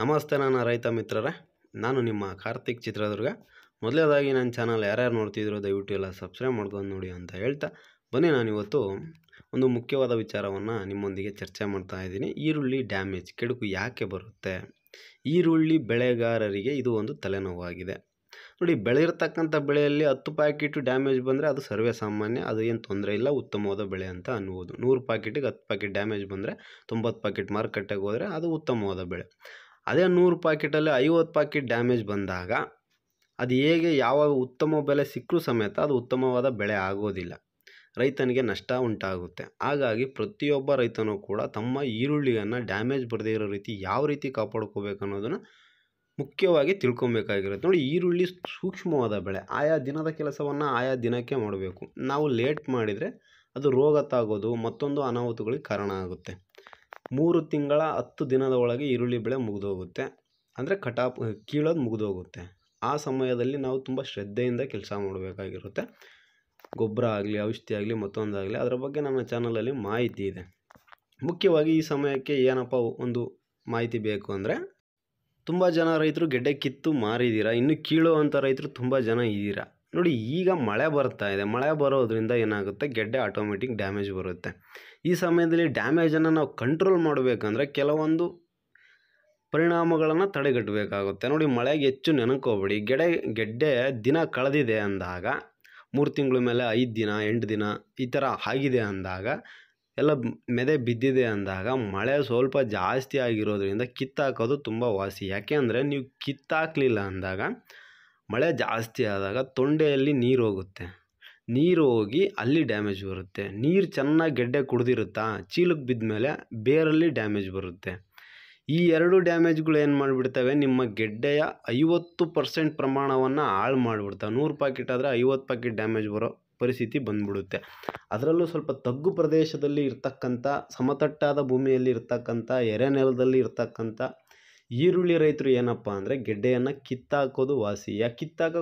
ನಮಸ್ತೆ ನನ್ನ ರೈತ ಮಿತ್ರರೇ ನಾನು ನಿಮ್ಮ ಕಾರ್ತಿಕ್ ಚಿತ್ರದುರ್ಗ ಮೊದಲೇದಾಗಿ ನನ್ನ ಚಾನಲ್ ಯಾರ್ಯಾರು ನೋಡ್ತಿದ್ರು ದಯವಿಟ್ಟು ಎಲ್ಲ ಸಬ್ಸ್ಕ್ರೈಬ್ ಮಾಡ್ಕೊಂಡು ನೋಡಿ ಅಂತ ಹೇಳ್ತಾ ಬನ್ನಿ ನಾನಿವತ್ತು ಒಂದು ಮುಖ್ಯವಾದ ವಿಚಾರವನ್ನು ನಿಮ್ಮೊಂದಿಗೆ ಚರ್ಚೆ ಮಾಡ್ತಾ ಇದ್ದೀನಿ ಈರುಳ್ಳಿ ಡ್ಯಾಮೇಜ್ ಕೆಡುಕು ಯಾಕೆ ಬರುತ್ತೆ ಈರುಳ್ಳಿ ಬೆಳೆಗಾರರಿಗೆ ಇದು ಒಂದು ತಲೆನೋವಾಗಿದೆ ನೋಡಿ ಬೆಳೆಯಿರ್ತಕ್ಕಂಥ ಬೆಳೆಯಲ್ಲಿ ಹತ್ತು ಪ್ಯಾಕೆಟು ಡ್ಯಾಮೇಜ್ ಬಂದರೆ ಅದು ಸರ್ವೇ ಸಾಮಾನ್ಯ ಅದು ಏನು ತೊಂದರೆ ಇಲ್ಲ ಉತ್ತಮವಾದ ಬೆಳೆ ಅಂತ ಅನ್ಬೋದು ನೂರು ಪ್ಯಾಕೆಟಿಗೆ ಹತ್ತು ಪ್ಯಾಕೆಟ್ ಡ್ಯಾಮೇಜ್ ಬಂದರೆ ತೊಂಬತ್ತು ಪ್ಯಾಕೆಟ್ ಮಾರುಕಟ್ಟೆಗೆ ಹೋದರೆ ಅದು ಉತ್ತಮವಾದ ಬೆಳೆ ಅದೇ ನೂರು ಪಾಕೆಟಲ್ಲಿ ಐವತ್ತು ಪ್ಯಾಕೆಟ್ ಡ್ಯಾಮೇಜ್ ಬಂದಾಗ ಅದು ಹೇಗೆ ಯಾವ ಉತ್ತಮ ಬೆಲೆ ಸಿಕ್ಕರೂ ಸಮೇತ ಅದು ಉತ್ತಮವಾದ ಬೆಳೆ ಆಗೋದಿಲ್ಲ ರೈತನಿಗೆ ನಷ್ಟ ಉಂಟಾಗುತ್ತೆ ಹಾಗಾಗಿ ಪ್ರತಿಯೊಬ್ಬ ರೈತನೂ ಕೂಡ ತಮ್ಮ ಈರುಳ್ಳಿಯನ್ನು ಡ್ಯಾಮೇಜ್ ಬರದೇ ಇರೋ ರೀತಿ ಯಾವ ರೀತಿ ಕಾಪಾಡ್ಕೋಬೇಕು ಅನ್ನೋದನ್ನು ಮುಖ್ಯವಾಗಿ ತಿಳ್ಕೊಬೇಕಾಗಿರುತ್ತೆ ನೋಡಿ ಈರುಳ್ಳಿ ಸೂಕ್ಷ್ಮವಾದ ಬೆಳೆ ಆಯಾ ದಿನದ ಕೆಲಸವನ್ನು ಆಯಾ ದಿನಕ್ಕೆ ಮಾಡಬೇಕು ನಾವು ಲೇಟ್ ಮಾಡಿದರೆ ಅದು ರೋಗ ತಾಗೋದು ಮತ್ತೊಂದು ಅನಾಹುತಗಳಿಗೆ ಕಾರಣ ಆಗುತ್ತೆ ಮೂರು ತಿಂಗಳ ಹತ್ತು ದಿನದ ಒಳಗೆ ಈರುಳ್ಳಿ ಬೆಳೆ ಮುಗಿದೋಗುತ್ತೆ ಅಂದರೆ ಕಟಾಪ್ ಕೀಳೋದು ಮುಗಿದೋಗುತ್ತೆ ಆ ಸಮಯದಲ್ಲಿ ನಾವು ತುಂಬ ಶ್ರದ್ಧೆಯಿಂದ ಕೆಲಸ ಮಾಡಬೇಕಾಗಿರುತ್ತೆ ಗೊಬ್ಬರ ಆಗಲಿ ಔಷಧಿ ಆಗಲಿ ಮತ್ತೊಂದಾಗಲಿ ಅದರ ಬಗ್ಗೆ ನಮ್ಮ ಚಾನಲಲ್ಲಿ ಮಾಹಿತಿ ಇದೆ ಮುಖ್ಯವಾಗಿ ಈ ಸಮಯಕ್ಕೆ ಏನಪ್ಪ ಒಂದು ಮಾಹಿತಿ ಬೇಕು ಅಂದರೆ ತುಂಬ ಜನ ರೈತರು ಗೆಡ್ಡೆ ಕಿತ್ತು ಮಾರಿದ್ದೀರಾ ಇನ್ನು ಕೀಳೋ ಅಂಥ ರೈತರು ತುಂಬ ಜನ ಇದ್ದೀರಾ ನೋಡಿ ಈಗ ಮಳೆ ಬರ್ತಾ ಇದೆ ಮಳೆ ಬರೋದ್ರಿಂದ ಏನಾಗುತ್ತೆ ಗೆಡ್ಡೆ ಆಟೋಮೆಟಿಕ್ ಡ್ಯಾಮೇಜ್ ಬರುತ್ತೆ ಈ ಸಮಯದಲ್ಲಿ ಡ್ಯಾಮೇಜನ್ನು ನಾವು ಕಂಟ್ರೋಲ್ ಮಾಡಬೇಕಂದ್ರೆ ಕೆಲವೊಂದು ಪರಿಣಾಮಗಳನ್ನು ತಡೆಗಟ್ಟಬೇಕಾಗುತ್ತೆ ನೋಡಿ ಮಳೆಗೆ ಹೆಚ್ಚು ನೆನಕೋಬೇಡಿ ಗೆಡೆ ಗೆಡ್ಡೆ ದಿನ ಕಳೆದಿದೆ ಅಂದಾಗ ಮೂರು ತಿಂಗಳ ಮೇಲೆ ಐದು ದಿನ ಎಂಟು ದಿನ ಈ ಥರ ಆಗಿದೆ ಅಂದಾಗ ಎಲ್ಲ ಮೆದೆ ಬಿದ್ದಿದೆ ಅಂದಾಗ ಮಳೆ ಸ್ವಲ್ಪ ಜಾಸ್ತಿ ಆಗಿರೋದ್ರಿಂದ ಕಿತ್ತಾಕೋದು ತುಂಬ ವಾಸಿ ಯಾಕೆ ಅಂದರೆ ನೀವು ಕಿತ್ತಾಕಲಿಲ್ಲ ಅಂದಾಗ ಮಳೆ ಜಾಸ್ತಿ ಆದಾಗ ತೊಂಡೆಯಲ್ಲಿ ನೀರು ಹೋಗುತ್ತೆ ನೀರು ಹೋಗಿ ಅಲ್ಲಿ ಡ್ಯಾಮೇಜ್ ಬರುತ್ತೆ ನೀರು ಚೆನ್ನಾಗಿ ಗೆಡ್ಡೆ ಕುಡಿದಿರುತ್ತಾ ಚೀಲಕ್ಕೆ ಬಿದ್ದ ಮೇಲೆ ಬೇರಲ್ಲಿ ಡ್ಯಾಮೇಜ್ ಬರುತ್ತೆ ಈ ಎರಡು ಡ್ಯಾಮೇಜ್ಗಳು ಏನು ಮಾಡಿಬಿಡ್ತವೆ ನಿಮ್ಮ ಗೆಡ್ಡೆಯ ಐವತ್ತು ಪರ್ಸೆಂಟ್ ಪ್ರಮಾಣವನ್ನು ಹಾಳು ಮಾಡಿಬಿಡ್ತಾವೆ ನೂರು ಪ್ಯಾಕೆಟ್ ಆದರೆ ಐವತ್ತು ಪ್ಯಾಕೆಟ್ ಡ್ಯಾಮೇಜ್ ಬರೋ ಪರಿಸ್ಥಿತಿ ಬಂದ್ಬಿಡುತ್ತೆ ಅದರಲ್ಲೂ ಸ್ವಲ್ಪ ತಗ್ಗು ಪ್ರದೇಶದಲ್ಲಿ ಇರ್ತಕ್ಕಂಥ ಸಮತಟ್ಟಾದ ಭೂಮಿಯಲ್ಲಿ ಇರ್ತಕ್ಕಂಥ ಎರೆ ನೆಲದಲ್ಲಿ ಇರ್ತಕ್ಕಂಥ ಈರುಳ್ಳಿ ರೈತರು ಏನಪ್ಪ ಅಂದರೆ ಗೆಡ್ಡೆಯನ್ನು ಕಿತ್ತಾಕೋದು ವಾಸಿ ಯಾಕೆ ಕಿತ್ತಾಕ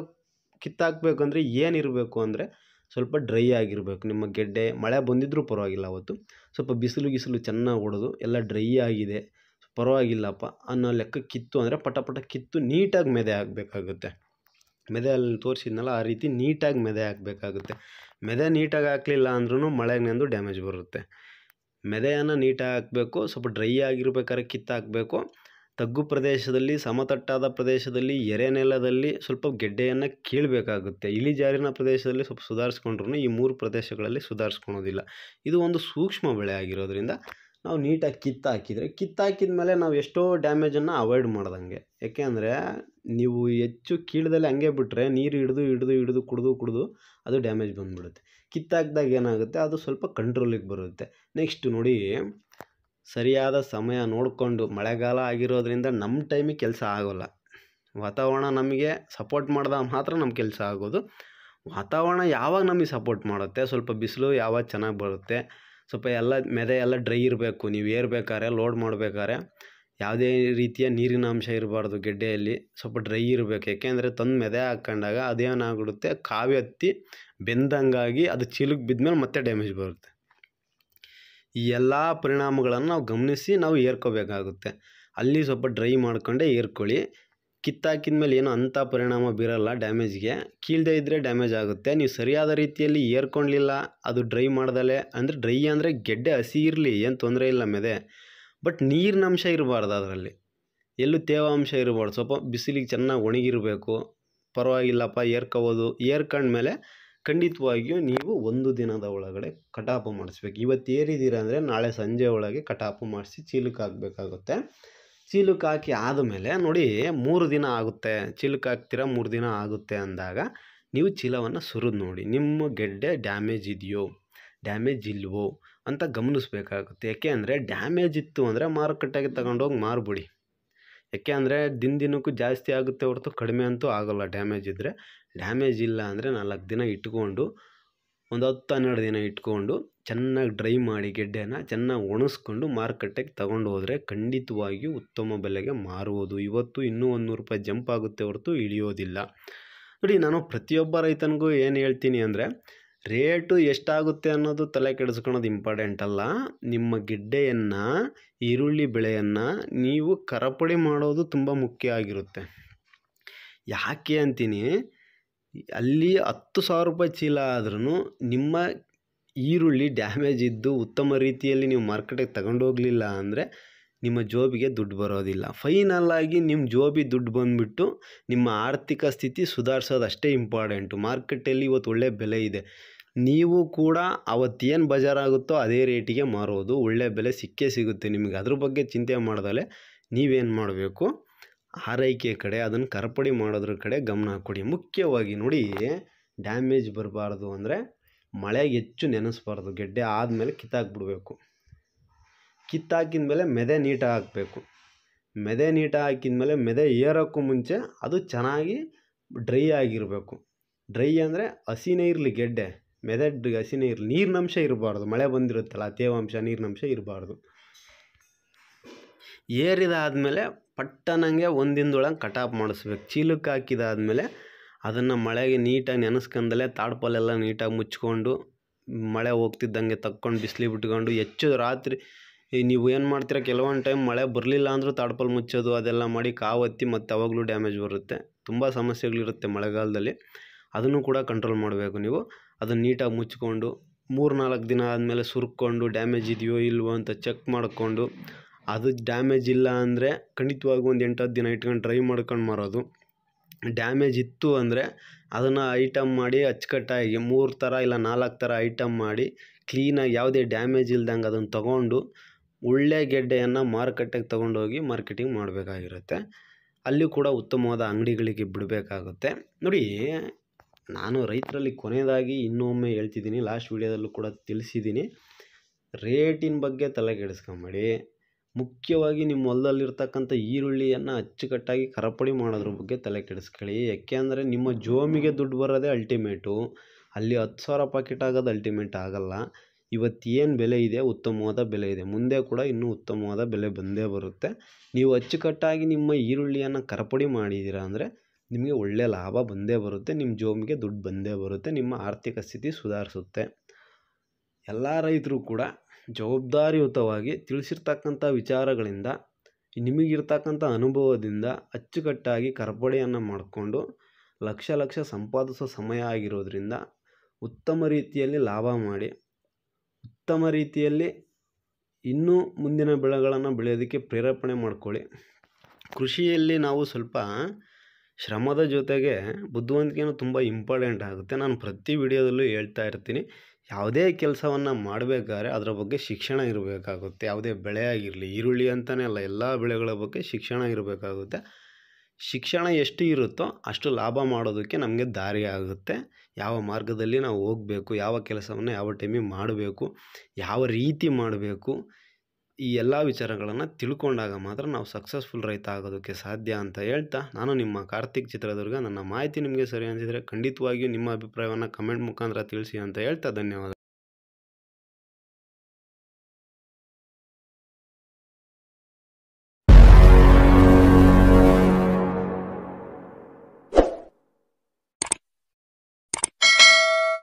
ಕಿತ್ತಾಕಬೇಕಂದ್ರೆ ಏನಿರಬೇಕು ಅಂದರೆ ಸ್ವಲ್ಪ ಡ್ರೈ ಆಗಿರಬೇಕು ನಿಮ್ಮ ಗೆಡ್ಡೆ ಮಳೆ ಬಂದಿದ್ದರೂ ಪರವಾಗಿಲ್ಲ ಅವತ್ತು ಸ್ವಲ್ಪ ಬಿಸಿಲು ಗಿಸಿಲು ಚೆನ್ನಾಗಿ ಹೊಡೆದು ಎಲ್ಲ ಡ್ರೈ ಆಗಿದೆ ಪರವಾಗಿಲ್ಲಪ್ಪ ಅನ್ನೋ ಲೆಕ್ಕ ಕಿತ್ತು ಅಂದರೆ ಪಟ ಪಟ ಕಿತ್ತು ನೀಟಾಗಿ ಮೆದೆ ಹಾಕಬೇಕಾಗುತ್ತೆ ಮೆದೆ ಅಲ್ಲಿ ತೋರಿಸಿದ್ನಲ್ಲ ಆ ರೀತಿ ನೀಟಾಗಿ ಮೆದೆ ಹಾಕಬೇಕಾಗುತ್ತೆ ಮೆದೆ ನೀಟಾಗಿ ಹಾಕಲಿಲ್ಲ ಅಂದ್ರೂ ಮಳೆಗೆ ಡ್ಯಾಮೇಜ್ ಬರುತ್ತೆ ಮೆದೆಯನ್ನು ನೀಟಾಗಿ ಹಾಕಬೇಕು ಸ್ವಲ್ಪ ಡ್ರೈ ಆಗಿರ್ಬೇಕಾದ್ರೆ ಕಿತ್ತಾಕಬೇಕು ತಗ್ಗು ಪ್ರದೇಶದಲ್ಲಿ ಸಮತಟ್ಟಾದ ಪ್ರದೇಶದಲ್ಲಿ ಎರೆ ನೆಲದಲ್ಲಿ ಸ್ವಲ್ಪ ಗೆಡ್ಡೆಯನ್ನು ಕೀಳಬೇಕಾಗುತ್ತೆ ಇಳಿಜಾರಿನ ಪ್ರದೇಶದಲ್ಲಿ ಸ್ವಲ್ಪ ಸುಧಾರಿಸ್ಕೊಂಡ್ರೂ ಈ ಮೂರು ಪ್ರದೇಶಗಳಲ್ಲಿ ಸುಧಾರಿಸ್ಕೊಳೋದಿಲ್ಲ ಇದು ಒಂದು ಸೂಕ್ಷ್ಮ ಬೆಳೆ ಆಗಿರೋದ್ರಿಂದ ನಾವು ನೀಟಾಗಿ ಕಿತ್ತಾಕಿದರೆ ಕಿತ್ತಾಕಿದ ಮೇಲೆ ನಾವು ಎಷ್ಟೋ ಡ್ಯಾಮೇಜನ್ನು ಅವಾಯ್ಡ್ ಮಾಡ್ದಂಗೆ ಯಾಕೆಂದರೆ ನೀವು ಹೆಚ್ಚು ಕೀಳದಲ್ಲಿ ಹಂಗೆ ಬಿಟ್ಟರೆ ನೀರು ಹಿಡಿದು ಹಿಡಿದು ಹಿಡಿದು ಕುಡಿದು ಕುಡಿದು ಅದು ಡ್ಯಾಮೇಜ್ ಬಂದುಬಿಡುತ್ತೆ ಕಿತ್ತಾಕಿದಾಗ ಏನಾಗುತ್ತೆ ಅದು ಸ್ವಲ್ಪ ಕಂಟ್ರೋಲಿಗೆ ಬರುತ್ತೆ ನೆಕ್ಸ್ಟ್ ನೋಡಿ ಸರಿಯಾದ ಸಮಯ ನೋಡಿಕೊಂಡು ಮಳೆಗಾಲ ಆಗಿರೋದ್ರಿಂದ ನಮ್ಮ ಟೈಮಿಗೆ ಕೆಲಸ ಆಗೋಲ್ಲ ವಾತಾವರಣ ನಮಗೆ ಸಪೋರ್ಟ್ ಮಾಡಿದಾಗ ಮಾತ್ರ ನಮ್ಮ ಕೆಲಸ ಆಗೋದು ವಾತಾವರಣ ಯಾವಾಗ ನಮಗೆ ಸಪೋರ್ಟ್ ಮಾಡುತ್ತೆ ಸ್ವಲ್ಪ ಬಿಸಿಲು ಯಾವಾಗ ಚೆನ್ನಾಗಿ ಬರುತ್ತೆ ಸ್ವಲ್ಪ ಎಲ್ಲ ಮೆದೆ ಎಲ್ಲ ಡ್ರೈ ಇರಬೇಕು ನೀವು ಏರ್ಬೇಕಾದ್ರೆ ಲೋಡ್ ಮಾಡಬೇಕಾದ್ರೆ ಯಾವುದೇ ರೀತಿಯ ನೀರಿನ ಅಂಶ ಇರಬಾರ್ದು ಗೆಡ್ಡೆಯಲ್ಲಿ ಸ್ವಲ್ಪ ಡ್ರೈ ಇರಬೇಕು ಯಾಕೆಂದರೆ ತಂದು ಮೆದೆ ಹಾಕ್ಕೊಂಡಾಗ ಅದೇನಾಗ್ಬಿಡುತ್ತೆ ಕಾವಿ ಹತ್ತಿ ಬೆಂದಂಗಾಗಿ ಅದು ಚೀಲಕ್ಕೆ ಬಿದ್ದ ಮೇಲೆ ಮತ್ತೆ ಡ್ಯಾಮೇಜ್ ಬರುತ್ತೆ ಈ ಎಲ್ಲ ಪರಿಣಾಮಗಳನ್ನು ನಾವು ಗಮನಿಸಿ ನಾವು ಏರ್ಕೋಬೇಕಾಗುತ್ತೆ ಅಲ್ಲಿ ಸ್ವಲ್ಪ ಡ್ರೈ ಮಾಡ್ಕೊಂಡೇ ಏರ್ಕೊಳ್ಳಿ ಕಿತ್ತಾಕಿದ ಮೇಲೆ ಏನೂ ಅಂಥ ಪರಿಣಾಮ ಬೀರಲ್ಲ ಡ್ಯಾಮೇಜ್ಗೆ ಕೀಳದೇ ಇದ್ದರೆ ಡ್ಯಾಮೇಜ್ ಆಗುತ್ತೆ ನೀವು ಸರಿಯಾದ ರೀತಿಯಲ್ಲಿ ಏರ್ಕೊಳ್ಳಲಿಲ್ಲ ಅದು ಡ್ರೈ ಮಾಡ್ದಲೆ ಅಂದರೆ ಡ್ರೈ ಅಂದರೆ ಗೆಡ್ಡೆ ಹಸಿ ಇರಲಿ ಏನು ತೊಂದರೆ ಇಲ್ಲ ಮೆದೆ ಬಟ್ ನೀರಿನ ಅಂಶ ಇರಬಾರ್ದು ಅದರಲ್ಲಿ ಎಲ್ಲೂ ತೇವಾಂಶ ಇರಬಾರ್ದು ಸ್ವಲ್ಪ ಬಿಸಿಲಿಗೆ ಚೆನ್ನಾಗಿ ಒಣಗಿರಬೇಕು ಪರವಾಗಿಲ್ಲಪ್ಪ ಏರ್ಕೋಬೋದು ಏರ್ಕೊಂಡ್ಮೇಲೆ ಖಂಡಿತವಾಗಿಯೂ ನೀವು ಒಂದು ದಿನದ ಒಳಗಡೆ ಕಟಾಪು ಮಾಡಿಸ್ಬೇಕು ಇವತ್ತು ಏರಿದ್ದೀರ ಅಂದರೆ ನಾಳೆ ಸಂಜೆ ಒಳಗೆ ಕಟಾಪು ಮಾಡಿಸಿ ಚೀಲಕ್ಕೆ ಹಾಕಬೇಕಾಗುತ್ತೆ ಚೀಲಕ್ಕೆ ಹಾಕಿ ಆದಮೇಲೆ ನೋಡಿ ಮೂರು ದಿನ ಆಗುತ್ತೆ ಚೀಲಕ್ಕೆ ಹಾಕ್ತೀರ ಮೂರು ದಿನ ಆಗುತ್ತೆ ಅಂದಾಗ ನೀವು ಚೀಲವನ್ನು ಸುರಿದು ನೋಡಿ ನಿಮ್ಮ ಗೆಡ್ಡೆ ಡ್ಯಾಮೇಜ್ ಇದೆಯೋ ಡ್ಯಾಮೇಜ್ ಇಲ್ವೋ ಅಂತ ಗಮನಿಸಬೇಕಾಗುತ್ತೆ ಯಾಕೆ ಅಂದರೆ ಡ್ಯಾಮೇಜ್ ಇತ್ತು ಅಂದರೆ ಮಾರುಕಟ್ಟೆಗೆ ತಗೊಂಡೋಗಿ ಮಾರ್ಬಿಡಿ ಯಾಕೆ ಅಂದರೆ ದಿನ ದಿನಕ್ಕೂ ಜಾಸ್ತಿ ಆಗುತ್ತೆ ಹೊರತು ಕಡಿಮೆ ಅಂತೂ ಆಗೋಲ್ಲ ಡ್ಯಾಮೇಜ್ ಇದ್ದರೆ ಡ್ಯಾಮೇಜ್ ಇಲ್ಲ ಅಂದರೆ ನಾಲ್ಕು ದಿನ ಇಟ್ಕೊಂಡು ಒಂದು ಹತ್ತು ಹನ್ನೆರಡು ದಿನ ಇಟ್ಕೊಂಡು ಚೆನ್ನಾಗಿ ಡ್ರೈ ಮಾಡಿ ಗೆಡ್ಡೆನ ಚೆನ್ನಾಗಿ ಒಣಸ್ಕೊಂಡು ಮಾರುಕಟ್ಟೆಗೆ ತೊಗೊಂಡು ಹೋದರೆ ಖಂಡಿತವಾಗಿಯೂ ಉತ್ತಮ ಬೆಲೆಗೆ ಮಾರುವುದು ಇವತ್ತು ಇನ್ನೂ ಒಂದು ನೂರು ರೂಪಾಯಿ ಜಂಪ್ ಆಗುತ್ತೆ ಹೊರತು ಇಳಿಯೋದಿಲ್ಲ ನೋಡಿ ನಾನು ಪ್ರತಿಯೊಬ್ಬ ರೈತನಿಗೂ ಏನು ಹೇಳ್ತೀನಿ ಅಂದರೆ ರೇಟು ಎಷ್ಟಾಗುತ್ತೆ ಅನ್ನೋದು ತಲೆ ಕೆಡಿಸ್ಕೊಳ್ಳೋದು ಇಂಪಾರ್ಟೆಂಟ್ ಅಲ್ಲ ನಿಮ್ಮ ಗೆಡ್ಡೆಯನ್ನು ಈರುಳ್ಳಿ ಬೆಳೆಯನ್ನು ನೀವು ಕರಪಡಿ ಮಾಡೋದು ತುಂಬ ಮುಖ್ಯ ಆಗಿರುತ್ತೆ ಯಾಕೆ ಅಂತೀನಿ ಅಲ್ಲಿ ಹತ್ತು ಸಾವಿರ ರೂಪಾಯಿ ಚೀಲ ಆದ್ರೂ ನಿಮ್ಮ ಈರುಳ್ಳಿ ಡ್ಯಾಮೇಜ್ ಇದ್ದು ಉತ್ತಮ ರೀತಿಯಲ್ಲಿ ನೀವು ಮಾರ್ಕೆಟಿಗೆ ತಗೊಂಡೋಗಲಿಲ್ಲ ಅಂದರೆ ನಿಮ್ಮ ಜೋಬಿಗೆ ದುಡ್ಡು ಬರೋದಿಲ್ಲ ಫೈನಲ್ಲಾಗಿ ನಿಮ್ಮ ಜೋಬಿ ದುಡ್ಡು ಬಂದುಬಿಟ್ಟು ನಿಮ್ಮ ಆರ್ಥಿಕ ಸ್ಥಿತಿ ಸುಧಾರಿಸೋದು ಅಷ್ಟೇ ಇಂಪಾರ್ಟೆಂಟು ಮಾರ್ಕೆಟಲ್ಲಿ ಇವತ್ತು ಒಳ್ಳೆ ಬೆಲೆ ಇದೆ ನೀವು ಕೂಡ ಅವತ್ತೇನು ಬಜಾರಾಗುತ್ತೋ ಅದೇ ರೇಟಿಗೆ ಮಾರೋದು ಒಳ್ಳೆ ಬೆಲೆ ಸಿಕ್ಕೇ ಸಿಗುತ್ತೆ ನಿಮಗೆ ಅದ್ರ ಬಗ್ಗೆ ಚಿಂತೆ ಮಾಡ್ದಲೆ ನೀವೇನು ಮಾಡಬೇಕು ಆರೈಕೆ ಕಡೆ ಅದನ್ನು ಕರಪಡಿ ಮಾಡೋದ್ರ ಕಡೆ ಗಮನ ಕೊಡಿ ಮುಖ್ಯವಾಗಿ ನೋಡಿ ಡ್ಯಾಮೇಜ್ ಬರಬಾರ್ದು ಅಂದರೆ ಮಳೆಗೆ ಹೆಚ್ಚು ನೆನೆಸ್ಬಾರ್ದು ಗೆಡ್ಡೆ ಆದಮೇಲೆ ಕಿತ್ತಾಕ್ಬಿಡ್ಬೇಕು ಕಿತ್ತಾಕಿದ ಮೇಲೆ ಮೆದೆ ನೀಟಾಗಿ ಹಾಕಬೇಕು ಮೆದೆ ನೀಟಾಗಿ ಹಾಕಿದ ಮೇಲೆ ಮೆದೆ ಏರೋಕ್ಕೂ ಮುಂಚೆ ಅದು ಚೆನ್ನಾಗಿ ಡ್ರೈ ಆಗಿರಬೇಕು ಡ್ರೈ ಅಂದರೆ ಹಸಿನೇ ಇರಲಿ ಗೆಡ್ಡೆ ಮೆದೆ ಹಸಿನೇ ಇರಲಿ ನೀರಿನಂಶ ಇರಬಾರ್ದು ಮಳೆ ಬಂದಿರುತ್ತಲ್ಲ ತೇವಾಂಶ ನೀರಿನಂಶ ಇರಬಾರ್ದು ಏರಿದಾದಮೇಲೆ ಪಟ್ಟನಂಗೆ ಒಂದಿನದೊಳಗೆ ಕಟಾಪ್ ಮಾಡಿಸ್ಬೇಕು ಚೀಲಕ್ಕೆ ಹಾಕಿದಾದಮೇಲೆ ಅದನ್ನು ಮಳೆಗೆ ನೀಟಾಗಿ ನೆನೆಸ್ಕೊಂಡಲೇ ತಾಡ್ಪಾಲೆಲ್ಲ ನೀಟಾಗಿ ಮುಚ್ಕೊಂಡು ಮಳೆ ಹೋಗ್ತಿದ್ದಂಗೆ ತಕ್ಕೊಂಡು ಬಿಸಿಲಿ ಬಿಟ್ಕೊಂಡು ಹೆಚ್ಚು ರಾತ್ರಿ ಈ ನೀವು ಏನು ಮಾಡ್ತೀರ ಕೆಲವೊಂದು ಟೈಮ್ ಮಳೆ ಬರಲಿಲ್ಲ ಅಂದರೂ ತಾಡ್ಪಲ್ ಮುಚ್ಚೋದು ಅದೆಲ್ಲ ಮಾಡಿ ಕಾವತ್ತಿ ಮತ್ತು ಅವಾಗಲೂ ಡ್ಯಾಮೇಜ್ ಬರುತ್ತೆ ತುಂಬ ಸಮಸ್ಯೆಗಳಿರುತ್ತೆ ಮಳೆಗಾಲದಲ್ಲಿ ಅದನ್ನು ಕೂಡ ಕಂಟ್ರೋಲ್ ಮಾಡಬೇಕು ನೀವು ಅದನ್ನು ನೀಟಾಗಿ ಮುಚ್ಕೊಂಡು ಮೂರು ನಾಲ್ಕು ದಿನ ಆದಮೇಲೆ ಸುರ್ಕೊಂಡು ಡ್ಯಾಮೇಜ್ ಇದೆಯೋ ಇಲ್ವೋ ಅಂತ ಚೆಕ್ ಮಾಡಿಕೊಂಡು ಅದು ಡ್ಯಾಮೇಜ್ ಇಲ್ಲ ಅಂದರೆ ಖಂಡಿತವಾಗೂ ಒಂದು ಎಂಟು ಹತ್ತು ದಿನ ಇಟ್ಕೊಂಡು ಡ್ರೈ ಮಾಡ್ಕೊಂಡು ಮಾರೋದು ಡ್ಯಾಮೇಜ್ ಇತ್ತು ಅಂದರೆ ಅದನ್ನು ಐಟಮ್ ಮಾಡಿ ಅಚ್ಚುಕಟ್ಟಾಗಿ ಮೂರು ಥರ ಇಲ್ಲ ನಾಲ್ಕು ಥರ ಐಟಮ್ ಮಾಡಿ ಕ್ಲೀನಾಗಿ ಯಾವುದೇ ಡ್ಯಾಮೇಜ್ ಇಲ್ದಂಗೆ ಅದನ್ನು ತೊಗೊಂಡು ಗೆಡ್ಡೆಯನ್ನು ಮಾರುಕಟ್ಟೆಗೆ ತೊಗೊಂಡೋಗಿ ಮಾರ್ಕೆಟಿಂಗ್ ಮಾಡಬೇಕಾಗಿರುತ್ತೆ ಅಲ್ಲಿ ಕೂಡ ಉತ್ತಮವಾದ ಅಂಗಡಿಗಳಿಗೆ ಬಿಡಬೇಕಾಗುತ್ತೆ ನೋಡಿ ನಾನು ರೈತರಲ್ಲಿ ಕೊನೆಯದಾಗಿ ಇನ್ನೊಮ್ಮೆ ಹೇಳ್ತಿದ್ದೀನಿ ಲಾಸ್ಟ್ ವೀಡಿಯೋದಲ್ಲೂ ಕೂಡ ತಿಳಿಸಿದ್ದೀನಿ ರೇಟಿನ ಬಗ್ಗೆ ತಲೆ ತಲೆಕೆಡಿಸ್ಕೊಂಬೇಡಿ ಮುಖ್ಯವಾಗಿ ನಿಮ್ಮ ಹೊಲದಲ್ಲಿರ್ತಕ್ಕಂಥ ಈರುಳ್ಳಿಯನ್ನು ಅಚ್ಚುಕಟ್ಟಾಗಿ ಕರಪಡಿ ಮಾಡೋದ್ರ ಬಗ್ಗೆ ತಲೆ ಕೆಡಿಸ್ಕೊಳ್ಳಿ ಯಾಕೆ ಅಂದರೆ ನಿಮ್ಮ ಜೋಮಿಗೆ ದುಡ್ಡು ಬರೋದೇ ಅಲ್ಟಿಮೇಟು ಅಲ್ಲಿ ಹತ್ತು ಸಾವಿರ ಪಾಕಿಟ್ ಆಗೋದು ಅಲ್ಟಿಮೇಟ್ ಆಗೋಲ್ಲ ಇವತ್ತೇನು ಬೆಲೆ ಇದೆ ಉತ್ತಮವಾದ ಬೆಲೆ ಇದೆ ಮುಂದೆ ಕೂಡ ಇನ್ನೂ ಉತ್ತಮವಾದ ಬೆಲೆ ಬಂದೇ ಬರುತ್ತೆ ನೀವು ಅಚ್ಚುಕಟ್ಟಾಗಿ ನಿಮ್ಮ ಈರುಳ್ಳಿಯನ್ನು ಕರಪಡಿ ಮಾಡಿದ್ದೀರ ಅಂದರೆ ನಿಮಗೆ ಒಳ್ಳೆಯ ಲಾಭ ಬಂದೇ ಬರುತ್ತೆ ನಿಮ್ಮ ಜೋಮಿಗೆ ದುಡ್ಡು ಬಂದೇ ಬರುತ್ತೆ ನಿಮ್ಮ ಆರ್ಥಿಕ ಸ್ಥಿತಿ ಸುಧಾರಿಸುತ್ತೆ ಎಲ್ಲ ರೈತರು ಕೂಡ ಜವಾಬ್ದಾರಿಯುತವಾಗಿ ತಿಳಿಸಿರ್ತಕ್ಕಂಥ ವಿಚಾರಗಳಿಂದ ನಿಮಗಿರ್ತಕ್ಕಂಥ ಅನುಭವದಿಂದ ಅಚ್ಚುಕಟ್ಟಾಗಿ ಕರ್ಪಡೆಯನ್ನು ಮಾಡಿಕೊಂಡು ಲಕ್ಷ ಲಕ್ಷ ಸಂಪಾದಿಸೋ ಸಮಯ ಆಗಿರೋದ್ರಿಂದ ಉತ್ತಮ ರೀತಿಯಲ್ಲಿ ಲಾಭ ಮಾಡಿ ಉತ್ತಮ ರೀತಿಯಲ್ಲಿ ಇನ್ನೂ ಮುಂದಿನ ಬೆಳೆಗಳನ್ನು ಬೆಳೆಯೋದಕ್ಕೆ ಪ್ರೇರೇಪಣೆ ಮಾಡಿಕೊಳ್ಳಿ ಕೃಷಿಯಲ್ಲಿ ನಾವು ಸ್ವಲ್ಪ ಶ್ರಮದ ಜೊತೆಗೆ ಬುದ್ಧಿವಂತಿಕೆಯೂ ತುಂಬ ಇಂಪಾರ್ಟೆಂಟ್ ಆಗುತ್ತೆ ನಾನು ಪ್ರತಿ ವಿಡಿಯೋದಲ್ಲೂ ಹೇಳ್ತಾ ಇರ್ತೀನಿ ಯಾವುದೇ ಕೆಲಸವನ್ನು ಮಾಡಬೇಕಾದ್ರೆ ಅದರ ಬಗ್ಗೆ ಶಿಕ್ಷಣ ಇರಬೇಕಾಗುತ್ತೆ ಯಾವುದೇ ಬೆಳೆ ಆಗಿರಲಿ ಈರುಳ್ಳಿ ಅಂತಲೇ ಅಲ್ಲ ಎಲ್ಲ ಬೆಳೆಗಳ ಬಗ್ಗೆ ಶಿಕ್ಷಣ ಇರಬೇಕಾಗುತ್ತೆ ಶಿಕ್ಷಣ ಎಷ್ಟು ಇರುತ್ತೋ ಅಷ್ಟು ಲಾಭ ಮಾಡೋದಕ್ಕೆ ನಮಗೆ ದಾರಿ ಆಗುತ್ತೆ ಯಾವ ಮಾರ್ಗದಲ್ಲಿ ನಾವು ಹೋಗಬೇಕು ಯಾವ ಕೆಲಸವನ್ನು ಯಾವ ಟೈಮಿಗೆ ಮಾಡಬೇಕು ಯಾವ ರೀತಿ ಮಾಡಬೇಕು ಈ ಎಲ್ಲ ವಿಚಾರಗಳನ್ನು ತಿಳ್ಕೊಂಡಾಗ ಮಾತ್ರ ನಾವು ಸಕ್ಸಸ್ಫುಲ್ ರೈತ ಆಗೋದಕ್ಕೆ ಸಾಧ್ಯ ಅಂತ ಹೇಳ್ತಾ ನಾನು ನಿಮ್ಮ ಕಾರ್ತಿಕ್ ಚಿತ್ರದುರ್ಗ ನನ್ನ ಮಾಹಿತಿ ನಿಮಗೆ ಸರಿ ಅನಿಸಿದರೆ ಖಂಡಿತವಾಗಿಯೂ ನಿಮ್ಮ ಅಭಿಪ್ರಾಯವನ್ನು ಕಮೆಂಟ್ ಮುಖಾಂತರ ತಿಳಿಸಿ ಅಂತ ಹೇಳ್ತಾ ಧನ್ಯವಾದ